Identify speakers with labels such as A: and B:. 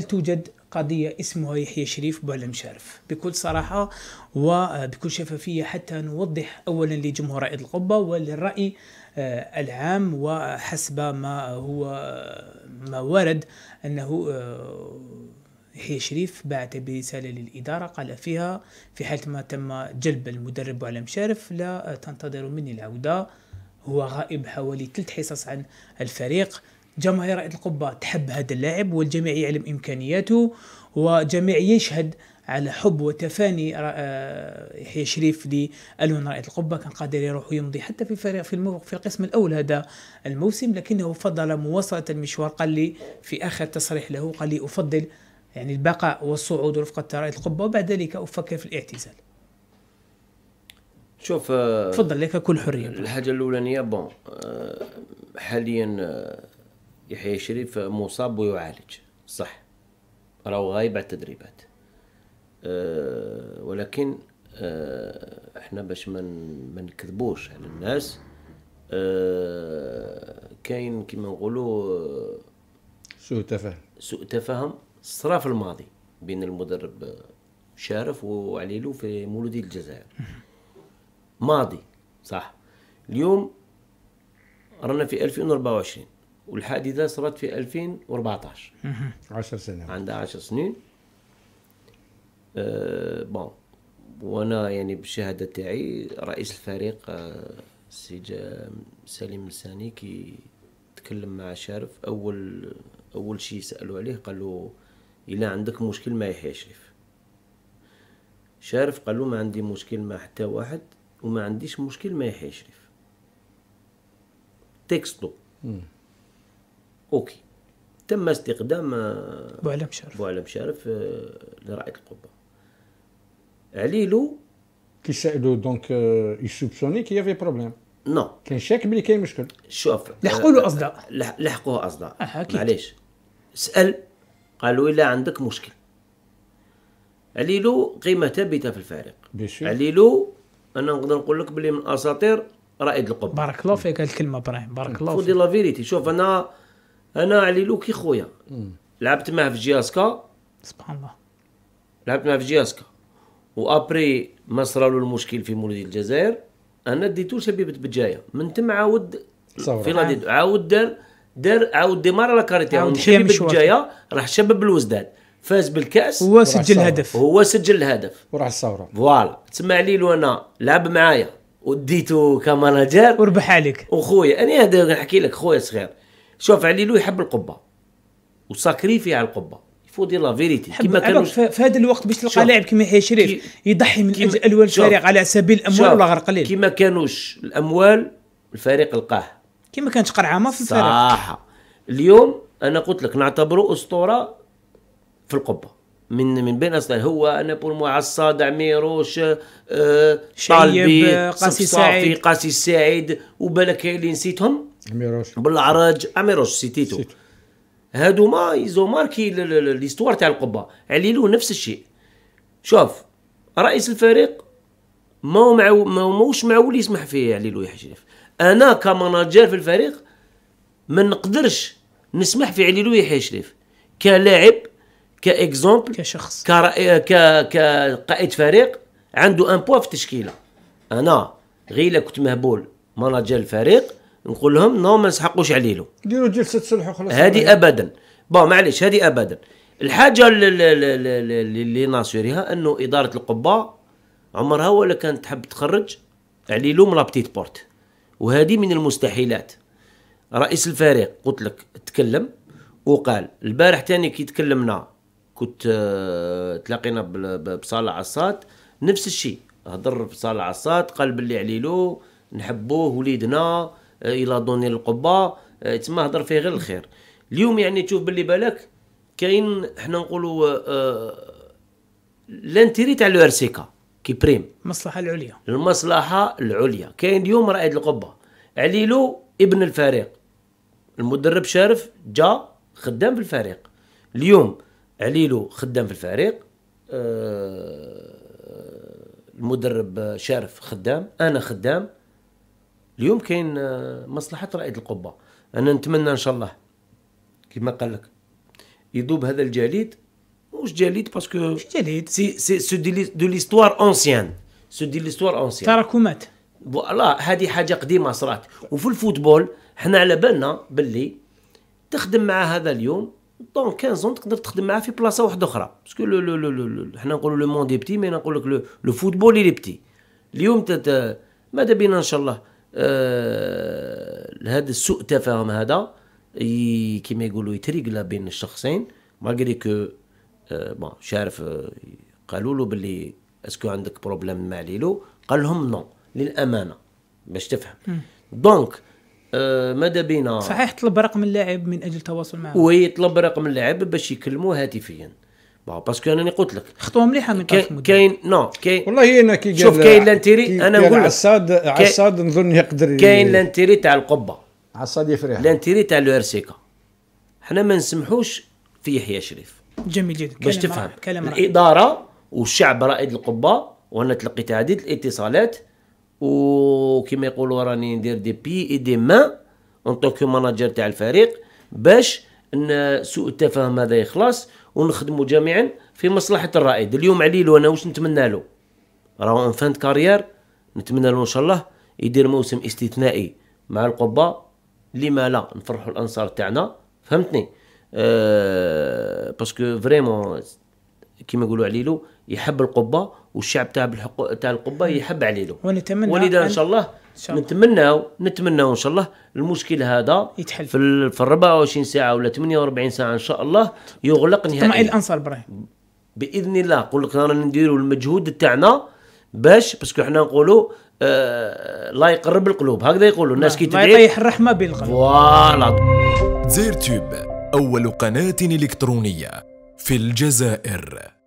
A: هل توجد قضية اسمها يحيى شريف بولم مشارف بكل صراحة وبكل شفافية حتى نوضح أولا لجمهور رائد القبة وللرأي آه، العام وحسب ما هو ما ورد أنه آه، يحيى شريف بعث برسالة للإدارة قال فيها في حالة ما تم جلب المدرب بولم مشارف لا تنتظروا مني العودة هو غائب حوالي ثلاث حصص عن الفريق جماهير رائد القبة تحب هذا اللاعب والجميع يعلم إمكانياته وجميع يشهد على حب وتفاني آه، يحيى شريف لألوان رائد القبة كان قادر يروح ويمضي حتى في فريق في, في القسم الأول هذا الموسم لكنه فضل مواصلة المشوار قال لي في آخر تصريح له قال لي أفضل يعني البقاء والصعود رفقة رائد القبة وبعد ذلك أفكر في الاعتزال
B: شوف آه، تفضل لك كل حريه الحاجه الاولانيه بون آه، حاليا يحيى شريف مصاب ويعالج صح راهو غايب على التدريبات أه ولكن أه احنا باش ما من نكذبوش على الناس أه كاين كيما نقولوا آه، سوء تفاهم سوء تفاهم صراف الماضي بين المدرب شارف وعليلو في مولودية الجزائر ماضي صح اليوم رانا في 2024 والحادثة صارت في 2014 10 سنين عندها 10 سنين أه بون وانا يعني بالشهاده تاعي رئيس الفريق السي أه سليم الساني كي تكلم مع شارف اول اول شيء سالوا عليه قالوا الا عندك مشكل ما يحيى شريف شارف قالوا ما عندي مشكل مع حتى واحد وما عنديش مشكل ما يحيى شريف تكستو اوكي تم استقدام آه، بوعلم شارف بوعلم شارف آه، لرائد القبه عليلو كي سالو دونك يسوبسوني كي في بروبليم نو كان شاك بلي كاين مشكل شوف آه، لحقوا له اصداء لحقوه اصداء معليش سال قالوا الا عندك مشكل عليلو قيمه ثابته في الفريق عليلو انا نقدر نقول لك بلي من اساطير رائد القبه
A: بارك الله فيك الكلمه ابراهيم بارك الله فيك فودي
B: لا فيريتي شوف انا انا علي لوكي خويا لعبت معاه في جياسكا سبحان الله لعبت معاه في جياسكا وابري ما صرالو المشكل في مولد الجزائر انا ديتو شبيبه بجايه من تم عاود فيناديدو عاود دار دار عاود ديمار لا كاريتي يعني شبيبه بجايه راح شباب الوزداد فاز بالكاس هو سجل الهدف هو سجل الهدف وراح الثوره فوالا تسمع لي لو انا لعب معايا وديته كمانجر وربح عليك وخويا انا هذا نحكي لك خويا صغير شوف علي يعني لو يحب القبه وساكريفي على القبه يفو يلا لا فيريتي كيما كان في هذا الوقت باش تلقى لاعب كيما يحيى شريف يضحي من اجل الوال الفريق على سبيل الاموال ولا غير قليل كيما كانوش الاموال الفريق لقاه كيما كانت قرعه ما في الفريق صح اليوم انا قلت لك نعتبره اسطوره في القبه من من بين اصلا هو انا بول مو عصاد عميروش آه طالبي قاسي سعيد قاسي سعيد وبالك اللي نسيتهم اميروش بالعرج اميروش سيتيتو هادو ما يزو ماركي ليستوار تاع القبه عليلو نفس الشيء شوف رئيس الفريق ما هو معو ما هوش معول يسمح فيه عليلو يحشرف انا كمناجر في الفريق ما نقدرش نسمح في عليلو يحيى شريف كلاعب كاكزومبل كشخص كرأي ك كقائد فريق عنده ان بوا في التشكيله انا غير كنت مهبول مناجر الفريق نقول لهم نو ما نسحقوش عليلو
A: ديروا جلسه صلح وخلاص هذه
B: ابدا بون معليش هذه ابدا الحاجه اللي ناصريها انه اداره القبه عمرها ولا كانت تحب تخرج عليلو من لابتيت بورت وهذه من المستحيلات رئيس الفريق قلت لك تكلم وقال البارح تاني كي تكلمنا كنت آه، تلاقينا بصالح عصات نفس الشيء هضر بصالح عصات قال باللي عليلو نحبوه وليدنا الى دوني القبه آه، تما هضر فيه غير الخير اليوم يعني تشوف باللي بالك كاين حنا نقولوا آه، آه، لانتيري تاع لو ار سي كا كي بريم المصلحه العليا المصلحه العليا كاين اليوم رائد القبه عليلو ابن الفريق المدرب شارف جا خدام في الفريق اليوم عليلو خدام في الفريق المدرب شارف خدام انا خدام اليوم كاين آه، مصلحه رائد القبه انا نتمنى ان شاء الله كما قال لك يذوب هذا الجليد واش جليد باسكو مش جليد سي سي سو دو ليستوار اونسيان سو دي ليستوار اونسيان تراكمات فوالا هذه حاجه قديمه صرات وفي الفوتبول حنا على بالنا باللي تخدم مع هذا اليوم طون 15 اون تقدر تخدم معاه في بلاصه واحده اخرى باسكو لو لو لو حنا نقولوا لو دي بتي مي نقول لك لو فوتبول لي بتي اليوم ماذا بينا ان شاء الله هذا آه، السوء تفاهم هذا كما يقولوا يتريقلا بين الشخصين مالغري كو بون عارف قالوا له باللي اسكو عندك بروبليم مع ليلو قال لهم نو للامانه باش تفهم دونك آه ماذا بينا صحيح
A: طلب رقم اللاعب من اجل التواصل معه
B: ويطلب طلب رقم اللاعب باش يكلموه هاتفيا باسكو انا قلت لك
A: خطوه مليحه من طرف
B: كاين نو كاين والله انا كي قال شوف كاين لانتيري انا نقول عساد عساد
A: نظن يقدر كاين
B: لانتيري تاع القبه عصاد يفرح لانتيري تاع لو ار سي كا حنا ما نسمحوش في يحيى شريف جميل جدا باش تفهم كلام الاداره والشعب رائد القبه وانا تلقيت عديد الاتصالات وكما يقولوا راني ندير دي بي اي دي ما اون طوكو ماناجر تاع الفريق باش ان سوء التفاهم هذا يخلص ونخدموا جميعا في مصلحه الرائد اليوم علي له انا واش نتمنى له راهو ان فانت كارير نتمنى له ان شاء الله يدير موسم استثنائي مع القبه لما لا نفرحوا الانصار تاعنا فهمتني أه باسكو فريمون كيما يقولوا عليلو يحب القبه والشعب تاع الحقوق تاع القبه يحب له ونتمنى ولذا ان شاء الله نتمنى نتمنى ان شاء الله المشكل هذا يتحل في, في 24 ساعه ولا 48 ساعه ان شاء الله يغلق نهائيا تطمئن الانصار ابراهيم باذن الله نقول لك رانا نديروا المجهود تاعنا باش باسكو حنا نقولوا آه يقرب القلوب هكذا يقولوا الناس كي تدعي يطيح الرحمه بين القلوب فوالا زير تيوب اول قناه الكترونيه في الجزائر